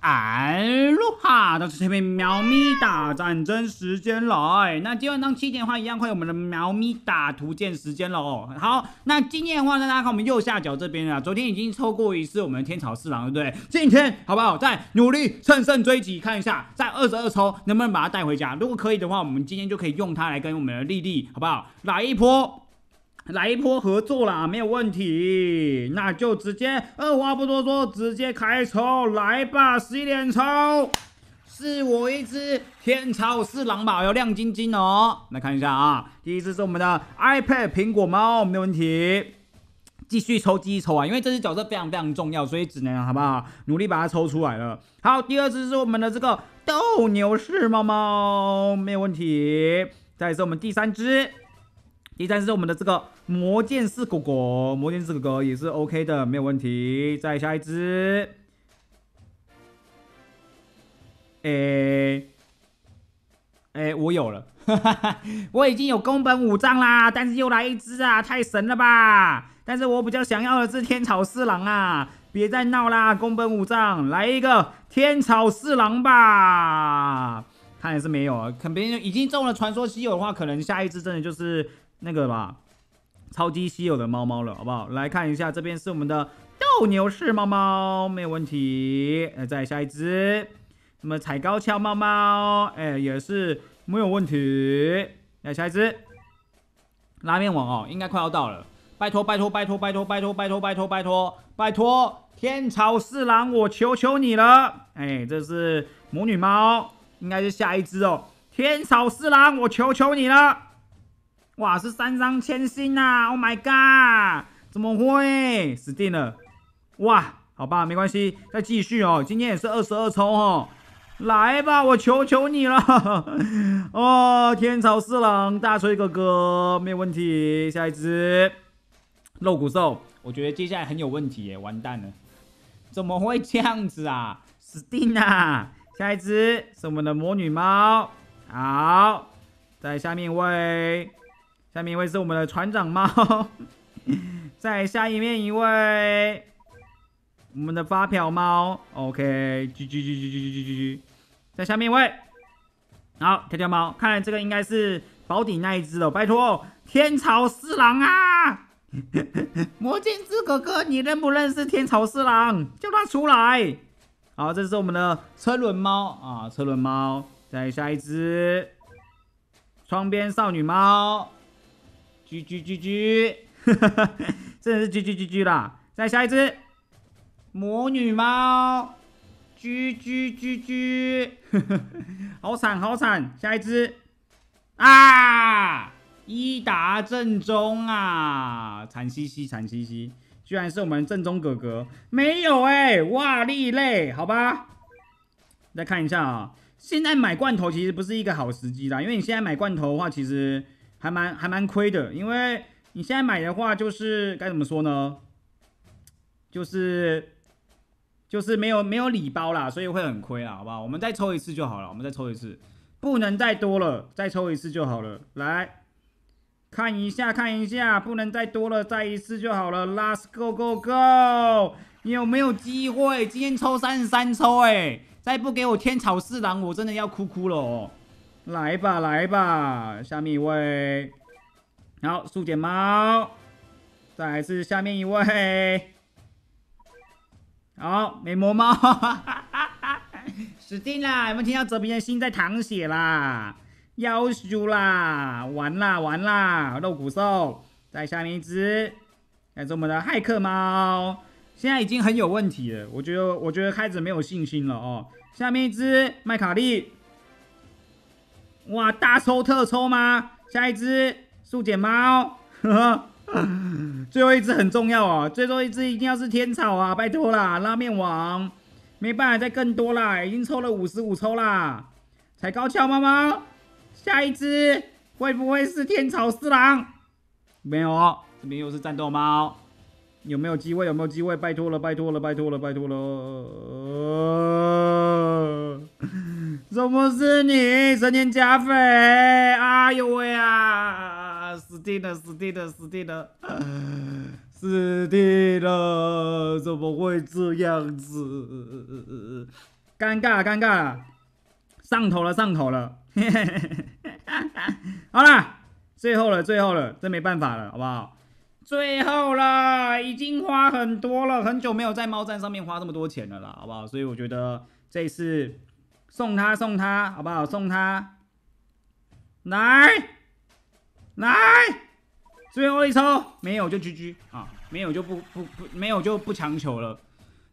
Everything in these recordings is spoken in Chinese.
哎，路哈，到这边喵咪打战争时间来，那今晚上七点的话，一样会有我们的喵咪打图鉴时间了哦。好，那今天的话呢，大家看我们右下角这边啊，昨天已经抽过一次我们的天草四郎，对不对？今天好不好？再努力乘胜追击，看一下在二十二抽能不能把它带回家。如果可以的话，我们今天就可以用它来跟我们的丽丽，好不好？来一波。来一波合作啦，没有问题，那就直接二话不多说，直接开抽来吧，十一点抽，是我一只天草是狼宝，要亮晶晶哦，来看一下啊，第一只是我们的 iPad 苹果猫，没有问题，继续抽继续抽啊，因为这只角色非常非常重要，所以只能好不好，努力把它抽出来了。好，第二只是我们的这个斗牛士猫猫，没有问题，再是我们第三只。第三是我们的这个魔剑士哥哥，魔剑士哥哥也是 OK 的，没有问题。再下一只，哎哎，我有了，我已经有宫本武藏啦，但是又来一只啊，太神了吧！但是我比较想要的是天草四郎啊，别再闹啦，宫本武藏，来一个天草四郎吧。看来是没有啊，可定别人已经中了传说稀有的话，可能下一只真的就是。那个吧，超级稀有的猫猫了，好不好？来看一下，这边是我们的斗牛士猫猫，没有问题。那再下一只，什么踩高跷猫猫，哎，也是没有问题。来下一只，拉面王哦，应该快要到了，拜托拜托拜托拜托拜托拜托拜托拜托拜托，天草四郎，我求求你了，哎，这是魔女猫，应该是下一只哦，天草四郎，我求求你了。哇，是三张千星呐！Oh my god，怎么会死定了？哇，好吧，没关系，再继续哦。今天也是二十二抽哦，来吧，我求求你了。哦，天草四郎，大锤哥哥，没有问题。下一只肉骨兽，我觉得接下来很有问题耶，完蛋了！怎么会这样子啊？死定啊！下一只是我们的魔女猫，好，在下面喂。下面一位是我们的船长猫，在 下一面一位，我们的发票猫，OK，叽叽叽叽叽叽叽叽，在下面一位，好，跳跳猫，看来这个应该是保底那一只了，拜托，天朝四郎啊，魔镜之哥哥，你认不认识天朝四郎？叫他出来。好，这是我们的车轮猫啊，车轮猫，再下一只，窗边少女猫。居居居居，真的是居居居居啦！再下一只魔女猫，居居居居，好惨好惨！下一只啊，一达正宗啊，惨兮兮惨兮兮，居然是我们正宗哥哥，没有哎，哇力累，好吧！再看一下啊，现在买罐头其实不是一个好时机啦，因为你现在买罐头的话，其实。还蛮还蛮亏的，因为你现在买的话就是该怎么说呢？就是就是没有没有礼包啦，所以会很亏啦，好不好？我们再抽一次就好了，我们再抽一次，不能再多了，再抽一次就好了。来看一下看一下，不能再多了，再一次就好了。Last go go go，你有没有机会？今天抽三十三抽哎，再不给我天草四郎，我真的要哭哭了哦。来吧，来吧，下面一位，好速剪猫，再来是下面一位，好美魔猫，死定啦！有没有听到？折鼻的心在淌血啦，要书啦，完啦，完啦，肉骨兽。再下面一只，来是我们的骇客猫，现在已经很有问题了。我觉得，我觉得开始没有信心了哦。下面一只麦卡利。哇，大抽特抽吗？下一只速剪猫，最后一只很重要哦，最后一只一定要是天草啊！拜托啦，拉面王，没办法，再更多啦，已经抽了五十五抽啦。踩高跷猫猫，下一只会不会是天草四郎？没有，这边又是战斗猫，有没有机会？有没有机会？拜托了，拜托了，拜托了，拜托了。怎么是你？神间加血！哎呦喂啊！死定了，死定了，死定了，死定了！怎么会这样子？尴尬，尴尬！上头了，上头了！哈哈，好了，最后了，最后了，真没办法了，好不好？最后了，已经花很多了，很久没有在猫站上面花这么多钱了啦，好不好？所以我觉得这次。送他送他好不好？送他，来来，最后一抽，没有就 GG 啊，没有就不不不，没有就不强求了，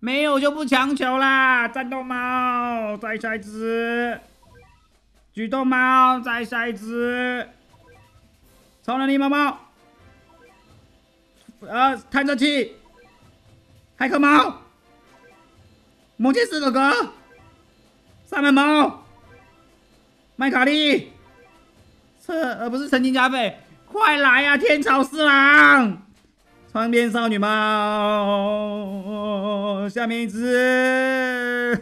没有就不强求啦。战斗猫再下一只，举动猫再下一只，超能力猫猫，呃，探测器，骇客猫，梦骑士哥哥。萨满毛、麦卡利，撤，而不是神经加倍，快来呀，天草四郎，窗边少女猫，下面一只，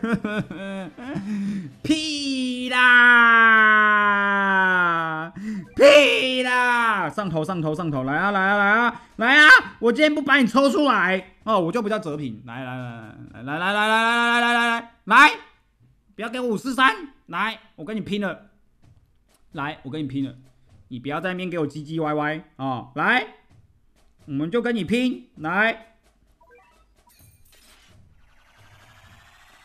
屁啦，屁啦，上头上头上头，来啊来啊来啊来啊，我今天不把你抽出来，哦，我就不叫泽平，来来来来来来来来来来来来来来，来。不要给我五四三！来，我跟你拼了！来，我跟你拼了！你不要在那边给我唧唧歪歪啊！来，我们就跟你拼！来，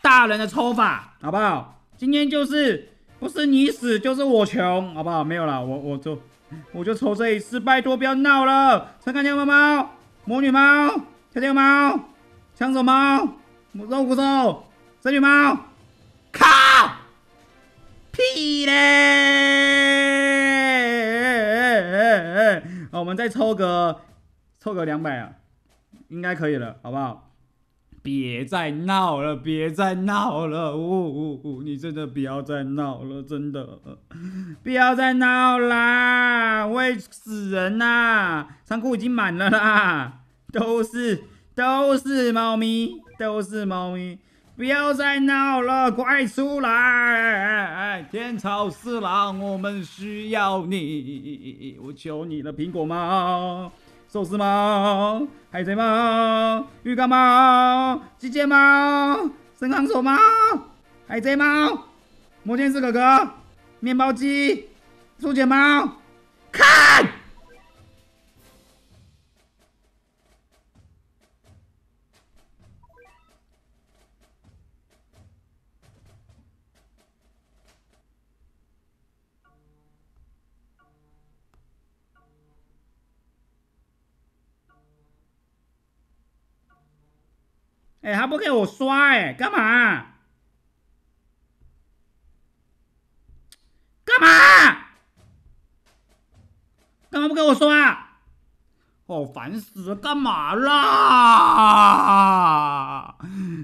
大人的抽法好不好？今天就是不是你死就是我穷，好不好？没有了，我我就我就抽这一次，拜托不要闹了！橙干椒猫猫、魔女猫、跳跳猫、枪手猫、肉骨头、神女猫。靠！屁嘞！我们再凑个，凑个两百啊，应该可以了，好不好？别再闹了，别再闹了！呜呜呜！你真的不要再闹了，真的！不要再闹啦，会死人呐！仓库已经满了啦，都是都是猫咪，都是猫咪。不要再闹了，快出来！天草四郎，我们需要你！我求你了，苹果猫、寿司猫、海贼猫、浴缸猫、鸡械猫、深海手猫、海贼猫、魔剑士哥哥、面包机、猪卷猫，看！哎，还不给我刷哎，干嘛？干嘛？干嘛不给我刷？好烦死，了，干嘛啦？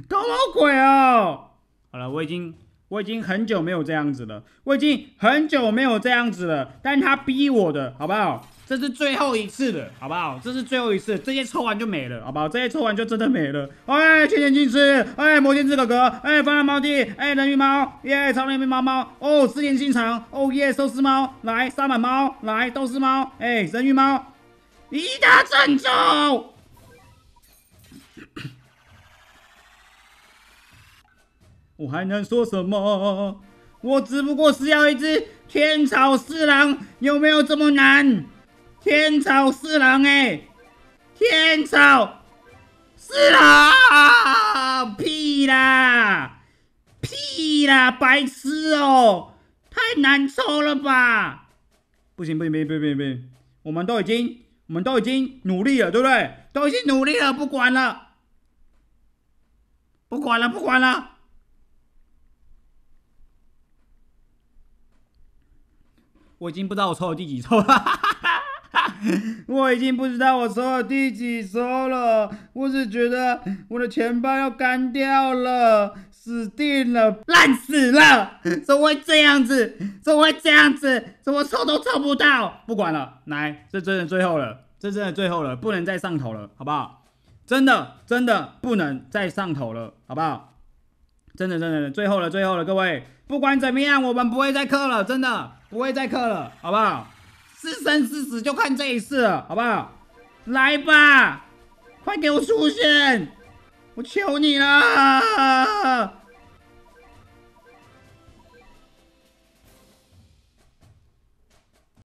搞么鬼哦！好了，我已经。我已经很久没有这样子了，我已经很久没有这样子了。但是他逼我的，好不好？这是最后一次的，好不好？这是最后一次，这些抽完就没了，好不好？这些抽完就真的没了。哎，千年金吃，哎，摩天这哥哥，哎，方糖猫弟，哎，人鱼猫，耶，长面猫猫，哦，紫眼金长，哦耶，寿司猫，来，沙满猫，来，斗士猫，哎，人鱼猫，一大阵中。我还能说什么？我只不过是要一只天草四郎，有没有这么难？天草四郎哎，天草四郎，屁啦，屁啦，白痴哦，太难抽了吧？不行不行不行不行不行！我们都已经，我们都已经努力了，对不对？都已经努力了，不管了，不管了，不管了。我已经不知道我抽了第几抽了，我已经不知道我抽了第几抽了。我只觉得我的钱包要干掉了，死定了，烂死了！怎么会这样子？怎么会这样子？怎么抽都抽不到？不管了，来，这真的最后了，这真的最后了，不能再上头了，好不好？真的，真的不能再上头了，好不好？真的，真的，最后了，最后了，各位，不管怎么样，我们不会再氪了，真的。不会再克了，好不好？是生是死就看这一次了，好不好？来吧，快给我出现，我求你了！